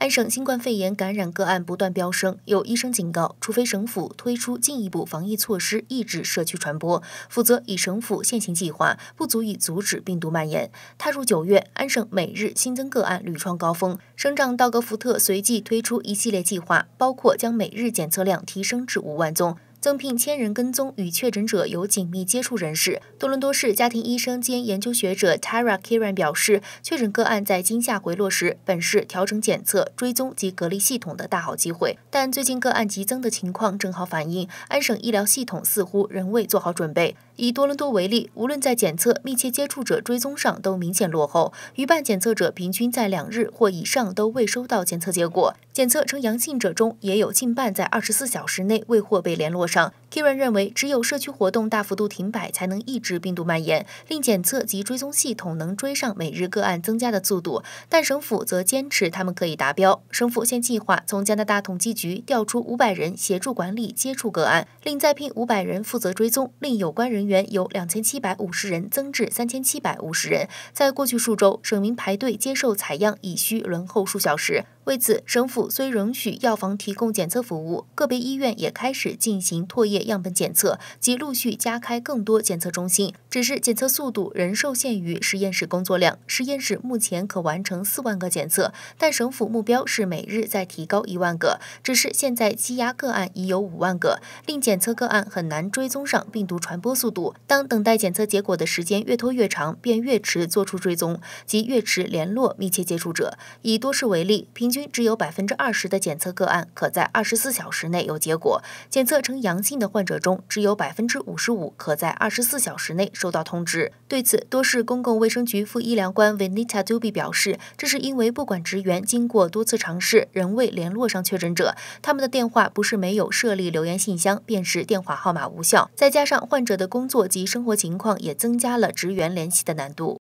安省新冠肺炎感染个案不断飙升，有医生警告，除非省府推出进一步防疫措施抑制社区传播，否则以省府现行计划不足以阻止病毒蔓延。踏入九月，安省每日新增个案屡创高峰，省长道格·福特随即推出一系列计划，包括将每日检测量提升至五万宗。增聘千人跟踪与确诊者有紧密接触人士。多伦多市家庭医生兼研究学者 Tara Kiran 表示，确诊个案在今夏回落时，本市调整检测、追踪及隔离系统的大好机会。但最近个案急增的情况，正好反映安省医疗系统似乎仍未做好准备。以多伦多为例，无论在检测密切接触者追踪上，都明显落后。逾半检测者平均在两日或以上都未收到检测结果，检测呈阳性者中，也有近半在二十四小时内未获被联络。上 Kiran 认为，只有社区活动大幅度停摆，才能抑制病毒蔓延，令检测及追踪系统能追上每日个案增加的速度。但省府则坚持他们可以达标。省府现计划从加拿大统计局调出五百人协助管理接触个案，另再聘五百人负责追踪，令有关人员由两千七百五十人增至三千七百五十人。在过去数周，省民排队接受采样已需轮候数小时。为此，省府虽容许药房提供检测服务，个别医院也开始进行。唾液样本检测及陆续加开更多检测中心，只是检测速度仍受限于实验室工作量。实验室目前可完成四万个检测，但省府目标是每日再提高一万个。只是现在积压个案已有五万个，令检测个案很难追踪上病毒传播速度。当等待检测结果的时间越拖越长，便越迟做出追踪及越迟联络密切接触者。以多市为例，平均只有百分之二十的检测个案可在二十四小时内有结果。检测呈阳。阳性的患者中，只有百分之五十五可在二十四小时内收到通知。对此，多市公共卫生局副医疗官 v e n i t a d u b e 表示，这是因为不管职员经过多次尝试，仍未联络上确诊者，他们的电话不是没有设立留言信箱，便是电话号码无效。再加上患者的工作及生活情况，也增加了职员联系的难度。